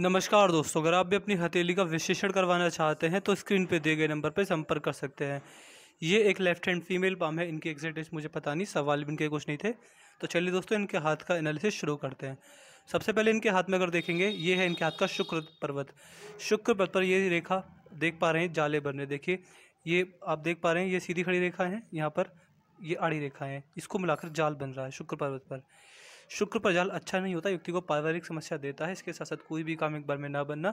नमस्कार दोस्तों अगर आप भी अपनी हथेली का विशेषण करवाना चाहते हैं तो स्क्रीन पे दिए गए नंबर पर संपर्क कर सकते हैं ये एक लेफ्ट हैंड फीमेल पाम है इनकी एग्जैक्ट एज मुझे पता नहीं सवाल भी इनके कुछ नहीं थे तो चलिए दोस्तों इनके हाथ का एनालिसिस शुरू करते हैं सबसे पहले इनके हाथ में अगर देखेंगे ये है इनके हाथ का शुक्र पर्वत शुक्र पर्वत पर ये रेखा देख पा रहे हैं जाले बने देखिए ये आप देख पा रहे हैं ये सीधी खड़ी रेखा है यहाँ पर ये आड़ी रेखा है इसको मिलाकर जाल बन रहा है शुक्र पर्वत पर शुक्र पर जाल अच्छा नहीं होता युक्ति को पारिवारिक समस्या देता है इसके साथ साथ कोई भी काम एक बार में ना बनना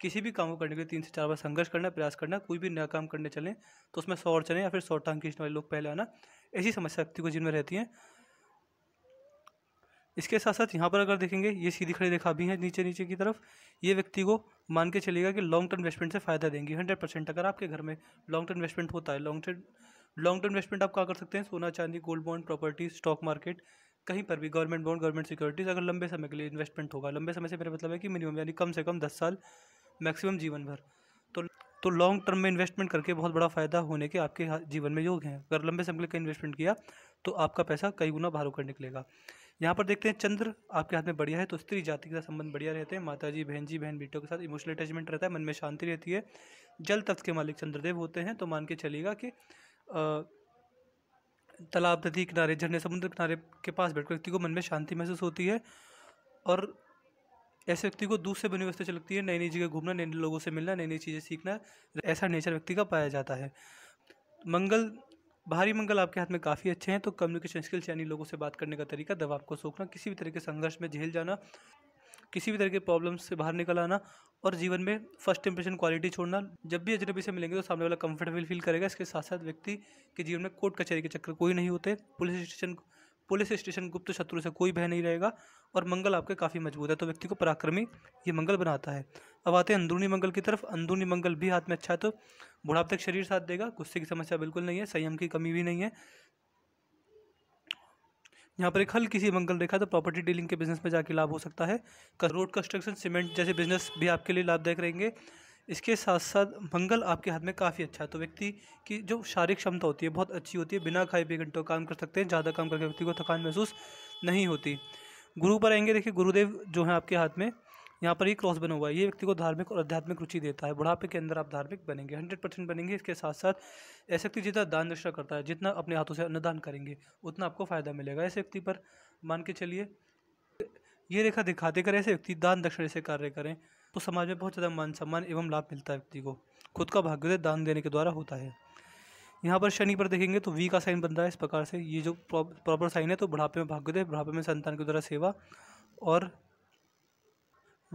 किसी भी काम को करने के लिए तीन से चार बार संघर्ष करना प्रयास करना कोई भी नया काम करने चलें तो उसमें सौ और चलें या फिर सौ टांग खींचने वाले लोग पहले आना ऐसी समस्या व्यक्ति को जिनमें रहती हैं इसके साथ साथ यहाँ पर अगर देखेंगे ये सीधी खड़ी रेखा भी है नीचे नीचे की तरफ ये व्यक्ति को मान के चलेगा कि लॉन्ग टर्म इन्वेस्टमेंट से फायदा देंगी हंड्रेड परसेंट अगर आपके घर में लॉन्ग टर्म इन्वेस्टमेंट होता है long term long term investment आप क्या कर सकते हैं सोना चांदी gold bond property stock market कहीं पर भी गवर्नमेंट बॉन्ड गवर्नमेंट सिक्योरिटीज़ अगर लंबे समय के लिए इन्वेस्टमेंट होगा लंबे समय से मेरा मतलब है कि मिनिमम यानी कम से कम दस साल मैक्सिमम जीवन भर तो तो लॉन्ग टर्म में इन्वेस्टमेंट करके बहुत बड़ा फ़ायदा होने के आपके जीवन में योग हैं अगर लंबे समय के लिए इन्वेस्टमेंट किया तो आपका पैसा कई गुना बाहर होकर निकलेगा यहाँ पर देखते हैं चंद्र आपके हाथ में बढ़िया है तो स्त्री जाति के साथ संबंध बढ़िया रहते हैं माता जी बहन जी बहन बेटियों के साथ इमोशनल अटैचमेंट रहता है मन में शांति रहती है जल तत्व के मालिक चंद्रदेव होते हैं तो मान के चलिएगा कि तालाब नदी किनारे झरने समुद्र किनारे के पास बैठकर व्यक्ति को मन में शांति महसूस होती है और ऐसे व्यक्ति को दूसरे बनी व्यवस्था चलती है नई नई जगह घूमना नए नए लोगों से मिलना नई नई चीज़ें सीखना ऐसा नेचर व्यक्ति का पाया जाता है मंगल भारी मंगल आपके हाथ में काफ़ी अच्छे हैं तो कम्युनिकेशन स्किल्स यानी लोगों से बात करने का तरीका दबाव को सोखना किसी भी तरह के संघर्ष में झेल जाना किसी भी तरह के प्रॉब्लम से बाहर निकल आना और जीवन में फर्स्ट इंप्रेशन क्वालिटी छोड़ना जब भी अजनबी से मिलेंगे तो सामने वाला कंफर्टेबल फील करेगा इसके साथ साथ व्यक्ति के जीवन में कोर्ट कचहरी के चक्कर कोई नहीं होते पुलिस स्टेशन पुलिस स्टेशन गुप्त शत्रु से कोई भय नहीं रहेगा और मंगल आपके काफ़ी मजबूत है तो व्यक्ति को पराक्रमी ये मंगल बनाता है अब आते हैं अंदरूनी मंगल की तरफ अंदरूनी मंगल भी हाथ में अच्छा है तो बुढ़ाप तक शरीर साथ देगा गुस्से की समस्या बिल्कुल नहीं है संयम की कमी भी नहीं है यहाँ पर एक हल्की सी मंगल रेखा तो प्रॉपर्टी डीलिंग के बिजनेस में जाके लाभ हो सकता है रोड कंस्ट्रक्शन सीमेंट जैसे बिजनेस भी आपके लिए लाभदायक रहेंगे इसके साथ साथ मंगल आपके हाथ में काफ़ी अच्छा है तो व्यक्ति की जो शारीरिक क्षमता होती है बहुत अच्छी होती है बिना खाए पिए घंटों काम कर सकते हैं ज़्यादा काम करके व्यक्ति को थकान महसूस नहीं होती गुरु पर आएंगे देखिए गुरुदेव जो हैं आपके हाथ में यहाँ पर ही क्रॉस बना हुआ है ये व्यक्ति को धार्मिक और आध्यात्मिक रुचि देता है बुढ़ापे के अंदर आप धार्मिक बनेंगे हंड्रेड परसेंट बनेंगे इसके साथ साथ ऐसे व्यक्ति जितना दान दक्षिणा करता है जितना अपने हाथों से अन्नदान करेंगे उतना आपको फ़ायदा मिलेगा ऐसे व्यक्ति पर मान के चलिए ये रेखा दिखाते कर ऐसे व्यक्ति दान दक्षिणा से कार्य करें तो समाज में बहुत ज़्यादा मान सम्मान एवं लाभ मिलता है व्यक्ति को खुद का भाग्योदय दान देने के द्वारा होता है यहाँ पर शनि पर देखेंगे तो वी का साइन बनता है इस प्रकार से ये जो प्रॉपर साइन है तो बुढ़ापे में भाग्योदय बुढ़ापे में संतान के द्वारा सेवा और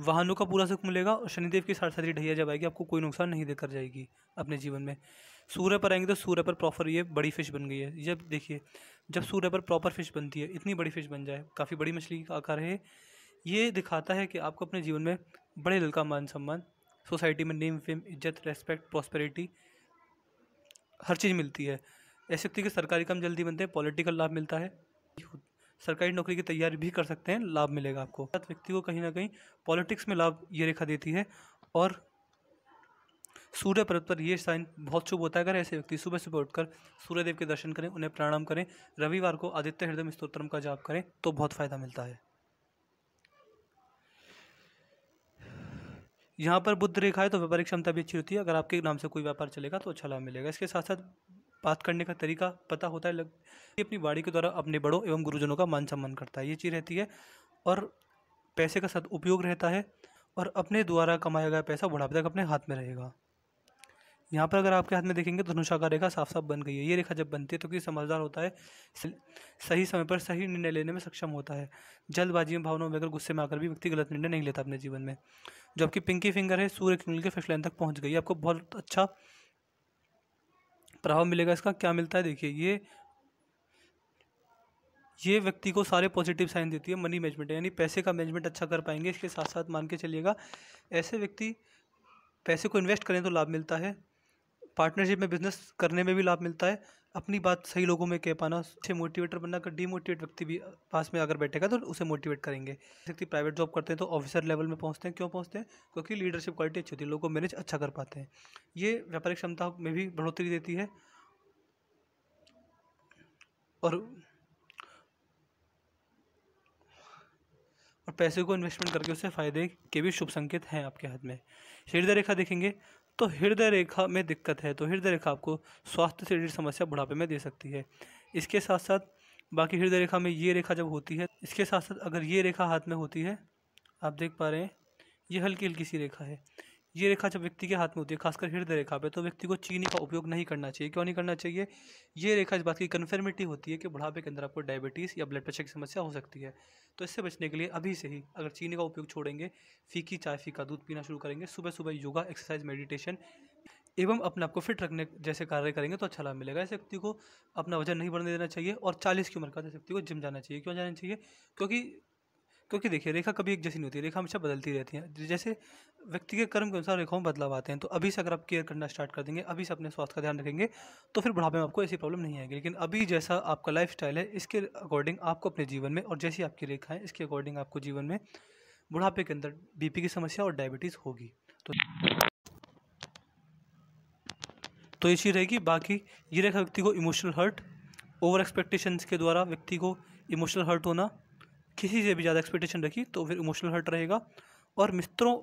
वाहनों का पूरा सुख मिलेगा और शनिदेव की साढ़े ढैया जब आएगी आपको कोई नुकसान नहीं देकर जाएगी अपने जीवन में सूर्य पर आएंगे तो सूर्य पर प्रॉपर ये बड़ी फिश बन गई है जब देखिए जब सूर्य पर प्रॉपर फिश बनती है इतनी बड़ी फिश बन जाए काफ़ी बड़ी मछली का आकार है ये दिखाता है कि आपको अपने जीवन में बड़े दिल का मान सम्मान सोसाइटी में नेम फेम इज्जत रेस्पेक्ट प्रॉस्पेरिटी हर चीज़ मिलती है ऐसे व्यक्ति के सरकारी काम जल्दी बनते हैं पॉलिटिकल लाभ मिलता है सरकारी नौकरी की तैयारी भी कर सकते हैं लाभ मिलेगा आपको व्यक्ति को कहीं ना कहीं पॉलिटिक्स में लाभ ये रेखा देती है और सूर्य पर्वत पर यह साइन बहुत शुभ होता है अगर ऐसे व्यक्ति सुबह सुबह उठकर सूर्यदेव के दर्शन करें उन्हें प्रणाम करें रविवार को आदित्य हृदय स्त्रोत्रम का जाप करें तो बहुत फ़ायदा मिलता है यहाँ पर बुद्ध रेखा है तो व्यापारिक क्षमता भी अच्छी होती है अगर आपके नाम से कोई व्यापार चलेगा तो अच्छा लाभ मिलेगा इसके साथ साथ बात करने का तरीका पता होता है लग अपनी बाड़ी के द्वारा अपने बड़ों एवं गुरुजनों का मान सम्मान करता है ये चीज़ रहती है और पैसे का सदउपयोग रहता है और अपने द्वारा कमाया गया पैसा बुढ़ापे तक अपने हाथ में रहेगा यहाँ पर अगर आपके हाथ में देखेंगे तो धनुषाकार रेखा साफ साफ बन गई है ये रेखा जब बनती है तो कि समझदार होता है सही समय पर सही निर्णय लेने में सक्षम होता है जल्दबाजी में भावनाओं में अगर गुस्से में आकर भी व्यक्ति गलत निर्णय नहीं लेता अपने जीवन में जो आपकी पिंकी फिंगर है सूर्य कुंडली के फर्स्ट लाइन तक पहुँच गई आपको बहुत अच्छा प्रभाव मिलेगा इसका क्या मिलता है देखिए ये ये व्यक्ति को सारे पॉजिटिव साइन देती है मनी मैनेजमेंट यानी पैसे का मैनेजमेंट अच्छा कर पाएंगे इसके साथ साथ मान के चलिएगा ऐसे व्यक्ति पैसे को इन्वेस्ट करें तो लाभ मिलता है पार्टनरशिप में बिजनेस करने में भी लाभ मिलता है अपनी बात सही लोगों में कह पाना अच्छे मोटिवेटर बनना अगर डीमोटिवेट व्यक्ति भी पास में अगर बैठेगा तो उसे मोटिवेट करेंगे व्यक्ति प्राइवेट जॉब करते हैं तो ऑफिसर लेवल में पहुंचते हैं क्यों पहुंचते हैं क्योंकि लीडरशिप क्वालिटी अच्छी होती है लोगों को मैनेज अच्छा कर पाते हैं ये व्यापारिक क्षमता में भी बढ़ोतरी देती है और और पैसे को इन्वेस्टमेंट करके उससे फ़ायदे के भी शुभ संकेत हैं आपके हाथ में शेरदार रेखा देखेंगे तो हृदय रेखा में दिक्कत है तो हृदय रेखा आपको स्वास्थ्य से रिलेटेड समस्या बुढ़ापे में दे सकती है इसके साथ साथ बाकी हृदय रेखा में ये रेखा जब होती है इसके साथ साथ अगर ये रेखा हाथ में होती है आप देख पा रहे हैं ये हल्की हल्की सी रेखा है ये रेखा जब व्यक्ति के हाथ में होती है खासकर हृदय रेखा पे तो व्यक्ति को चीनी का उपयोग नहीं करना चाहिए क्यों नहीं करना चाहिए ये रेखा इस बात की कन्फर्मिटी होती है कि बुढ़ापे के अंदर आपको डायबिटीज़ या ब्लड प्रेशर की समस्या हो सकती है तो इससे बचने के लिए अभी से ही अगर चीनी का उपयोग छोड़ेंगे फीकी चाय फीका दूध पीना शुरू करेंगे सुबह सुबह योगा एक्सरसाइज मेडिटेशन एवं अपने आप को फिट रखने जैसे कार्य करेंगे तो अच्छा लाभ मिलेगा ऐसे व्यक्ति को अपना वजन नहीं बढ़ने देना चाहिए और चालीस की उम्र का ऐसे व्यक्ति को जिम जाना चाहिए क्यों जाना चाहिए क्योंकि क्योंकि देखिए रेखा कभी एक जैसी नहीं होती रेखा हमेशा बदलती रहती है जैसे व्यक्ति के कर्म के अनुसार रेखाओं में बदलाव आते हैं तो अभी से अगर आप केयर करना स्टार्ट कर देंगे अभी से अपने स्वास्थ्य का ध्यान रखेंगे तो फिर बुढ़ापे में आपको ऐसी प्रॉब्लम नहीं आएगी लेकिन अभी जैसा आपका लाइफ है इसके अकॉर्डिंग आपको अपने जीवन में और जैसी आपकी रेखा है इसके अकॉर्डिंग आपको जीवन में बुढ़ापे के अंदर बीपी की समस्या और डायबिटीज़ होगी तो तो ये चीज़ रहेगी बाकी ये रेखा व्यक्ति को इमोशनल हर्ट ओवर एक्सपेक्टेशंस के द्वारा व्यक्ति को इमोशनल हर्ट होना किसी से भी ज़्यादा एक्सपेक्टेशन रखी तो फिर इमोशनल हर्ट रहेगा और मित्रों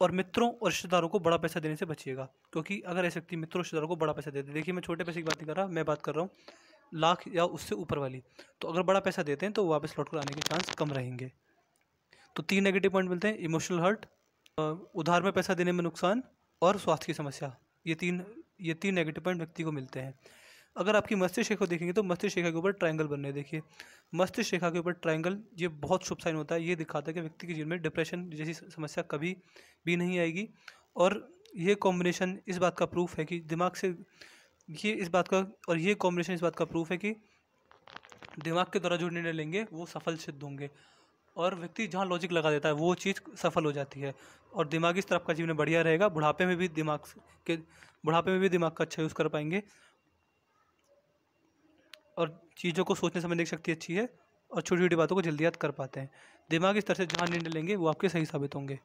और मित्रों और रिश्तेदारों को बड़ा पैसा देने से बचिएगा क्योंकि अगर ऐसे व्यक्ति मित्रों रिश्तेदारों को बड़ा पैसा देते देखिए मैं छोटे पैसे की बात नहीं कर रहा मैं बात कर रहा हूँ लाख या उससे ऊपर वाली तो अगर बड़ा पैसा देते हैं तो वापस लौट कर आने के चांस कम रहेंगे तो तीन नेगेटिव पॉइंट मिलते हैं इमोशनल हर्ट उधार में पैसा देने में नुकसान और स्वास्थ्य की समस्या ये तीन ये तीन नेगेटिव पॉइंट व्यक्ति को मिलते हैं अगर आपकी मस्तिष्क को देखेंगे तो मस्तिष्क के ऊपर ट्रायंगल बनने देखिए मस्तिष्क रेखा के ऊपर ट्रायंगल ये बहुत शुभ साइन होता है ये दिखाता है कि व्यक्ति के जीवन में डिप्रेशन जैसी समस्या कभी भी नहीं आएगी और ये कॉम्बिनेशन इस बात का प्रूफ है कि दिमाग से ये इस बात का और ये कॉम्बिनेशन इस बात का प्रूफ है कि दिमाग के द्वारा जो निर्णय लेंगे वो सफल सिद्ध होंगे और व्यक्ति जहाँ लॉजिक लगा देता है वो चीज़ सफल हो जाती है और दिमाग इस तरफ का जीवन बढ़िया रहेगा बुढ़ापे में भी दिमाग के बुढ़ापे में भी दिमाग का अच्छा यूज़ कर पाएंगे और चीज़ों को सोचने समझने की शक्ति अच्छी है और छोटी छोटी बातों को जल्दी याद कर पाते हैं दिमाग इस तरह से जहाँ निर्णय लेंगे वो आपके सही साबित होंगे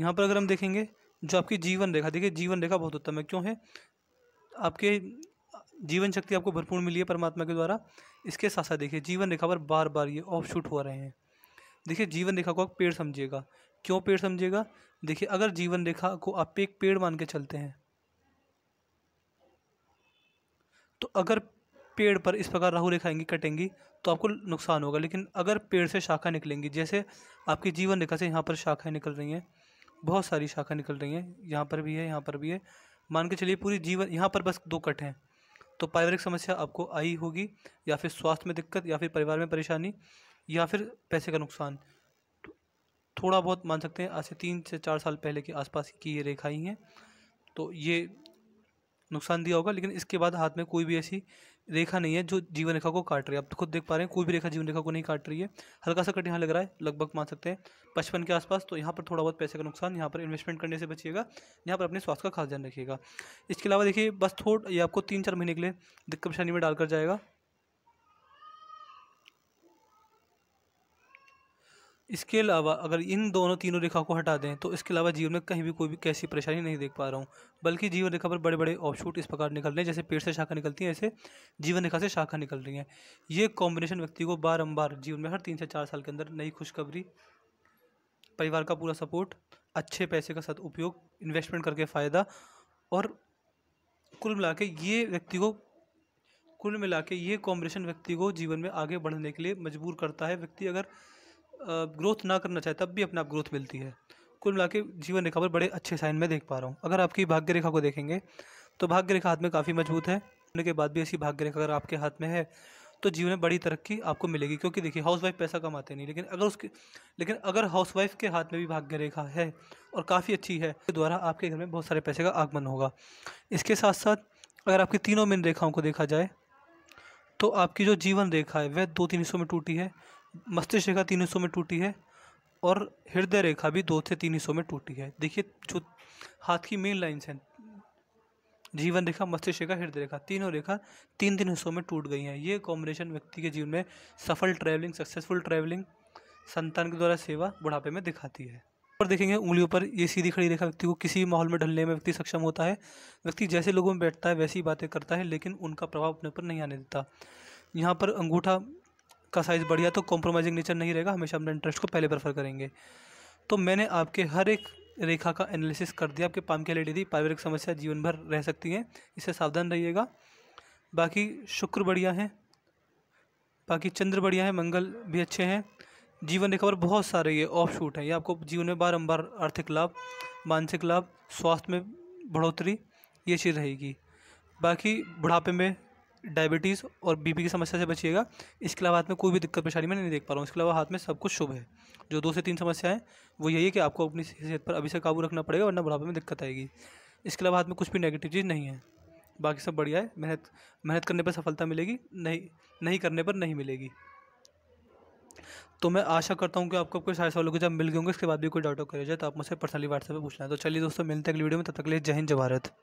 यहाँ पर अगर हम देखेंगे जो आपकी जीवन रेखा देखिए जीवन रेखा बहुत उत्तम है क्यों है आपके जीवन शक्ति आपको भरपूर मिली है परमात्मा के द्वारा इसके साथ साथ देखिए जीवन रेखा पर बार बार ये ऑफ शूट हो रहे हैं देखिए जीवन रेखा को आप पेड़ समझिएगा क्यों पेड़ समझिएगा देखिए अगर जीवन रेखा को आप एक पेड़ मान के चलते हैं तो अगर पेड़ पर इस प्रकार राहु रेखा आएंगी कटेंगी तो आपको नुकसान होगा लेकिन अगर पेड़ से शाखा निकलेंगी जैसे आपकी जीवन रेखा से यहाँ पर शाखाएँ निकल रही हैं बहुत सारी शाखा निकल रही हैं यहाँ पर भी है यहाँ पर भी है मान के चलिए पूरी जीवन यहाँ पर बस दो कट हैं तो पारिवारिक समस्या आपको आई होगी या फिर स्वास्थ्य में दिक्कत या फिर परिवार में परेशानी या फिर पैसे का नुकसान तो थोड़ा बहुत मान सकते हैं आज से तीन से चार साल पहले के आसपास की ये रेखाएँ हैं तो ये नुकसान दिया होगा लेकिन इसके बाद हाथ में कोई भी ऐसी रेखा नहीं है जो जीवन रेखा को काट रही है आप खुद देख पा रहे हैं कोई भी रेखा जीवन रेखा को नहीं काट रही है हल्का सा कट यहाँ लग रहा है लगभग मान सकते हैं पचपन के आसपास तो यहाँ पर थोड़ा बहुत पैसे का नुकसान यहाँ पर इन्वेस्टमेंट करने से बचिएगा यहाँ पर अपने स्वास्थ्य का खास ध्यान रखिएगा इसके अलावा देखिए बस थोड़ा ये आपको तीन चार महीने के लिए दिक्कत परेशानी में डालकर जाएगा इसके अलावा अगर इन दोनों तीनों रेखा को हटा दें तो इसके अलावा जीवन में कहीं भी कोई भी कैसी परेशानी नहीं देख पा रहा हूँ बल्कि जीवन रेखा पर बड़े बड़े ऑफशूट इस प्रकार निकल रहे हैं जैसे पेड़ से शाखा निकलती है ऐसे जीवन रेखा से शाखा निकल रही है ये कॉम्बिनेशन व्यक्ति को बारम्बार जीवन में हर तीन से चार साल के अंदर नई खुशखबरी परिवार का पूरा सपोर्ट अच्छे पैसे का सद उपयोग इन्वेस्टमेंट करके फ़ायदा और कुल मिला के ये व्यक्ति को कुल मिला के ये कॉम्बिनेशन व्यक्ति को जीवन में आगे बढ़ने के लिए मजबूर करता है व्यक्ति अगर ग्रोथ ना करना चाहे तब भी अपने आप ग्रोथ मिलती है कुल मिला के जीवन रेखा पर बड़े अच्छे साइन में देख पा रहा हूँ अगर आपकी भाग्य रेखा को देखेंगे तो भाग्य रेखा हाथ में काफ़ी मजबूत है होने के बाद भी ऐसी भाग्य रेखा अगर आपके हाथ में है तो जीवन में बड़ी तरक्की आपको मिलेगी क्योंकि देखिए हाउस वाइफ पैसा कमाते नहीं लेकिन अगर उसके लेकिन अगर हाउस वाइफ के हाथ में भी भाग्य रेखा है और काफ़ी अच्छी है तो द्वारा आपके घर में बहुत सारे पैसे का आगमन होगा इसके साथ साथ अगर आपकी तीनों मेन रेखाओं को देखा जाए तो आपकी जो जीवन रेखा है वह दो तीन हिस्सों में टूटी है मस्तिष्क रेखा तीन हिस्सों में टूटी है और हृदय रेखा भी दो से तीन हिस्सों में टूटी है देखिए जो हाथ की मेन लाइन्स हैं जीवन रेखा मस्तिष्क रेखा हृदय रेखा तीनों रेखा तीन तीन हिस्सों में टूट गई हैं ये कॉम्बिनेशन व्यक्ति के जीवन में सफल ट्रैवलिंग सक्सेसफुल ट्रैवलिंग संतान के द्वारा सेवा बुढ़ापे में दिखाती है पर देखेंगे उंगलियों पर ये सीधी खड़ी रेखा व्यक्ति को किसी भी माहौल में ढलने में व्यक्ति सक्षम होता है व्यक्ति जैसे लोगों में बैठता है वैसी बातें करता है लेकिन उनका प्रभाव अपने पर नहीं आने देता यहाँ पर अंगूठा का साइज़ बढ़िया तो कॉम्प्रोमाइजिंग नेचर नहीं रहेगा हमेशा अपने इंटरेस्ट को पहले प्रेफर करेंगे तो मैंने आपके हर एक रेखा का एनालिसिस कर दिया आपके पाम की एल थी पारिवारिक समस्या जीवन भर रह सकती हैं इससे सावधान रहिएगा बाकी शुक्र बढ़िया है बाकी चंद्र बढ़िया है मंगल भी अच्छे हैं जीवन रेखा पर बहुत सारे ये ऑफ शूट हैं ये आपको जीवन में बारम्बार आर्थिक लाभ मानसिक लाभ स्वास्थ्य में बढ़ोतरी ये चीज़ रहेगी बाकी बुढ़ापे में डायबिटीज़ और बीपी की समस्या से बचिएगा इसके अलावा हाथ में कोई भी दिक्कत परेशानी मैं नहीं देख पा रहा हूँ इसके अलावा हाथ में सब कुछ शुभ है जो दो से तीन समस्या है वो यही है कि आपको अपनी सेहत पर अभी से काबू रखना पड़ेगा वरना बुढ़ापे में दिक्कत आएगी इसके अलावा हाथ में कुछ भी नेगेटिव चीज़ नहीं है बाकी सब बढ़िया है मेहनत मेहनत करने पर सफलता मिलेगी नहीं नहीं करने पर नहीं मिलेगी तो मैं आशा करता हूँ कि आपको कोई सारे सवालों के जब मिल गए होंगे इसके बाद भी कोई डाउट हो करे जाए तो आप मुझसे पर्सनली व्हाट्सएप पर पूछना है तो चलिए दोस्तों मिलते हैं अगली वीडियो में तब तक ले लिए जय हिंद जवाहरत